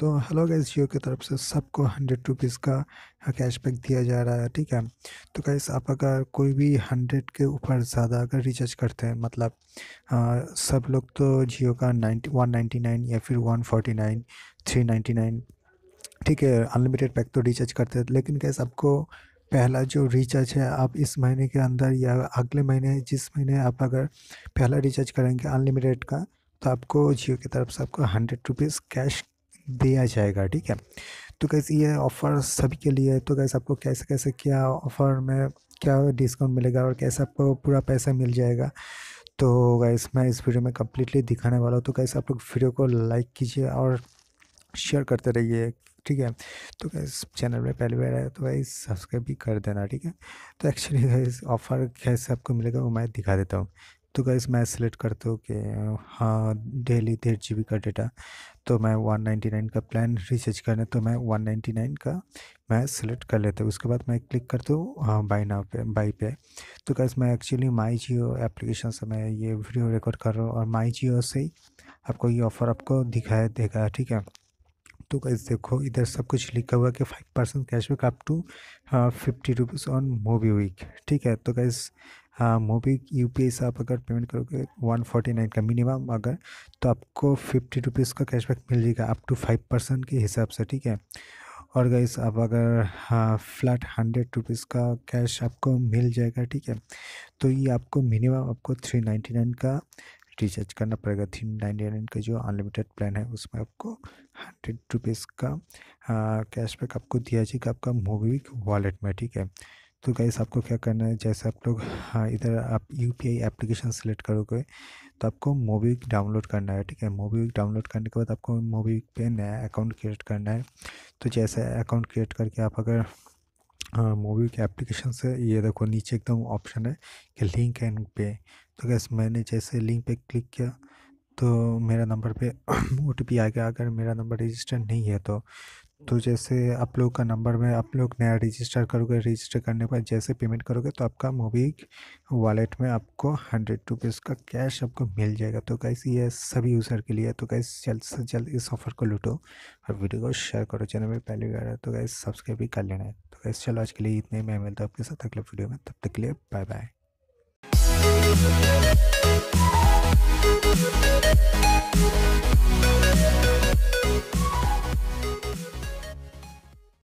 तो hello guys जियो की तरफ से सबको हंड्रेड रुपीज़ का कैशबैक दिया जा रहा है ठीक है तो गाइस आप अगर कोई भी हंड्रेड के ऊपर ज़्यादा अगर रिचार्ज करते हैं मतलब आ, सब लोग तो जियो का नाइन्टी वन नाइन्टी नाइन या फिर one forty nine three ninety nine ठीक है अनलिमिटेड पैक तो रिचार्ज करते हैं लेकिन गैस आपको पहला जो रिचार्ज है आप इस महीने के अंदर या अगले महीने जिस महीने आप अगर पहला रिचार्ज करेंगे अनलिमिटेड का तो आपको जियो की तरफ से आपको हंड्रेड रुपीज़ कैश दिया जाएगा ठीक है तो कैसे ये ऑफ़र सभी के लिए है तो कैसे आपको कैसे कैसे क्या ऑफ़र में क्या डिस्काउंट मिलेगा और कैसे आपको पूरा पैसा मिल जाएगा तो गैस मैं इस वीडियो में कम्प्लीटली दिखाने वाला हूँ तो कैसे आप लोग वीडियो को लाइक कीजिए और शेयर करते रहिए ठीक है तो गैस चैनल में पहली बार आया तो भाई सब्सक्राइब भी कर देना ठीक है तो एक्चुअली ऑफ़र कैसे आपको मिलेगा वो मैं दिखा देता हूँ तो गाइस मैं सिलेक्ट करता हूँ कि हाँ डेली डेढ़ जी बी का डेटा तो मैं 199 का प्लान रिचार्ज करने तो मैं 199 का मैं सिलेक्ट कर लेता हूँ उसके बाद मैं क्लिक करता हूँ हाँ बाई नाव पे बाई पे तो गाइस मैं एक्चुअली माई जियो एप्लीकेशन से मैं ये वीडियो रिकॉर्ड कर रहा हूँ और माई जियो से ही आपको ये ऑफ़र आपको दिखाया देगा ठीक है तो गाइस देखो इधर सब कुछ लिखा हुआ कि five percent cashback up to fifty rupees on movie week ठीक है तो गाइस हाँ मोबी यू पी से आप अगर पेमेंट करोगे वन फोर्टी नाइन का मिनिमम अगर तो आपको फिफ्टी रुपीज़ का कैशबैक मिल जाएगा अप टू फाइव परसेंट के हिसाब से ठीक है और गाइस आप अगर हाँ फ्लैट हंड्रेड रुपीज़ का कैश आपको मिल जाएगा ठीक है तो ये आपको मिनिमम आपको थ्री नाइन्टी नाइन का रिचार्ज करना पड़ेगा थ्री नाइन्टी नाइन का जो अनलिमिटेड प्लान है उसमें आपको हंड्रेड रुपीज़ का कैशबैक हाँ, आपको दिया जाएगा आपका मोबी वॉलेट में ठीक है तो गाइस आपको क्या करना है जैसे आप लोग हाँ इधर आप यू पी एप्लीकेशन सेलेक्ट करोगे तो आपको मोबीविक डाउनलोड करना है ठीक है मोबीविक डाउनलोड करने के बाद आपको मोबीविक पे नया अकाउंट क्रिएट करना है तो जैसे अकाउंट क्रिएट करके आप अगर हाँ मोबी के एप्लीकेशन से ये देखो नीचे एकदम ऑप्शन है कि लिंक एंड पे तो गैस मैंने जैसे लिंक पे क्लिक किया तो मेरा नंबर पे ओ आ गया अगर मेरा नंबर रजिस्टर नहीं है तो तो जैसे आप लोग का नंबर में आप लोग नया रजिस्टर करोगे रजिस्टर करने के बाद जैसे पेमेंट करोगे तो आपका मोबी वॉलेट में आपको हंड्रेड रुपीज़ का कैश आपको मिल जाएगा तो कैसे ये सभी यूज़र के लिए तो कैसे जल्द से जल्द इस ऑफर को लूटो और वीडियो को शेयर करो चैनल में पहले भी आ रहा है तो कैसे सब्सक्राइब भी कर लेना है तो कैसे चलो आज के लिए इतने मैं मिलता हूँ आपके साथ अगले वीडियो में तब तक के लिए बाय बाय